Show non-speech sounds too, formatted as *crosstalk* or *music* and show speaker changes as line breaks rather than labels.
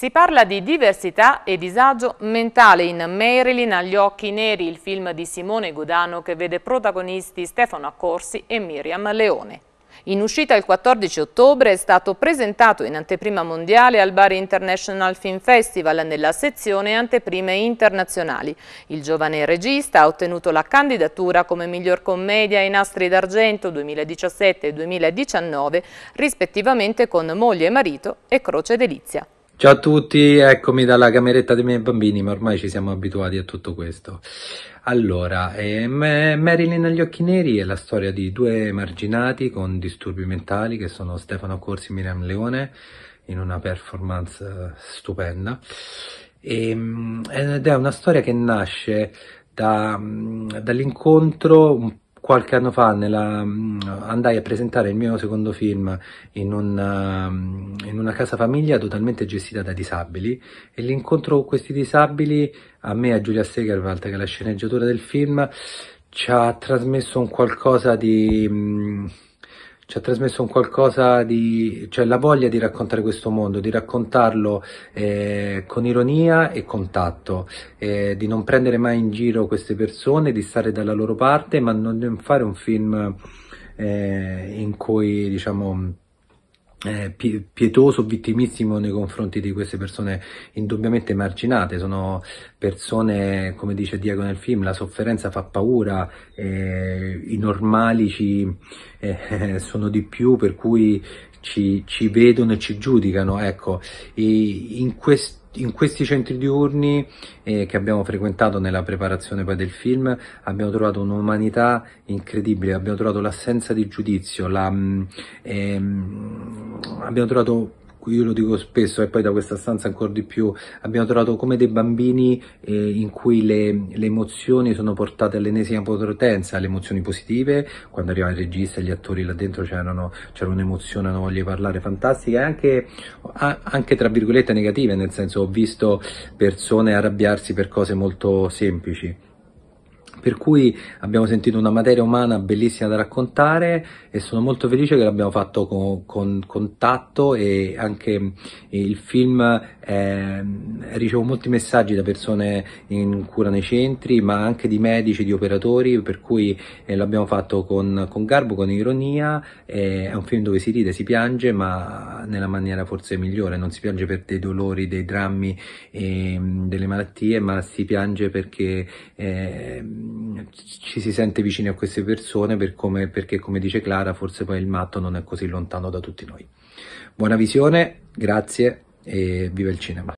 Si parla di diversità e disagio mentale in Marilyn agli occhi neri, il film di Simone Godano che vede protagonisti Stefano Accorsi e Miriam Leone. In uscita il 14 ottobre è stato presentato in anteprima mondiale al Bari International Film Festival nella sezione Anteprime Internazionali. Il giovane regista ha ottenuto la candidatura come miglior commedia ai Nastri d'Argento 2017 e 2019, rispettivamente con Moglie e Marito e Croce Delizia.
Ciao a tutti, eccomi dalla cameretta dei miei bambini, ma ormai ci siamo abituati a tutto questo. Allora, eh, Marilyn agli occhi neri è la storia di due marginati con disturbi mentali che sono Stefano Corsi e Miriam Leone in una performance eh, stupenda e, ehm, ed è una storia che nasce da, mm, dall'incontro qualche anno fa nella, mm, andai a presentare il mio secondo film in una, mm, in una, casa famiglia totalmente gestita da disabili e l'incontro con questi disabili a me e a Giulia Segerwald che è la sceneggiatura del film ci ha trasmesso un qualcosa di mm, ci ha trasmesso un qualcosa di, cioè la voglia di raccontare questo mondo, di raccontarlo eh, con ironia e contatto, eh, di non prendere mai in giro queste persone, di stare dalla loro parte, ma non fare un film eh, in cui diciamo eh, pietoso, vittimissimo nei confronti di queste persone indubbiamente marginate, sono persone, come dice Diego nel film, la sofferenza fa paura, eh, i normali ci, eh, *laughs* sono di più, per cui ci, ci, vedono e ci giudicano, ecco, e in questo in questi centri diurni eh, che abbiamo frequentato nella preparazione poi del film abbiamo trovato un'umanità incredibile, abbiamo trovato l'assenza di giudizio, la, mm, ehm, abbiamo trovato io lo dico spesso e poi da questa stanza ancora di più, abbiamo trovato come dei bambini eh, in cui le, le, emozioni sono portate all'ennesima potenza, le emozioni positive, quando arriva i registi e gli attori là dentro c'erano, c'era un'emozione, una voglia di parlare fantastica, e anche, anche tra virgolette negative, nel senso ho visto persone arrabbiarsi per cose molto semplici. Per cui abbiamo sentito una materia umana bellissima da raccontare e sono molto felice che l'abbiamo fatto con, con contatto e anche il film eh, ricevo molti messaggi da persone in cura nei centri ma anche di medici, di operatori per cui eh, l'abbiamo fatto con, con, garbo, con ironia eh, è un film dove si ride, si piange ma nella maniera forse migliore non si piange per dei dolori, dei drammi ehm, delle malattie ma si piange perché ehm, Mm, ci si sente vicini a queste persone per come, perché, come dice Clara, forse poi il matto non è così lontano da tutti noi. Buona visione, grazie e viva il cinema!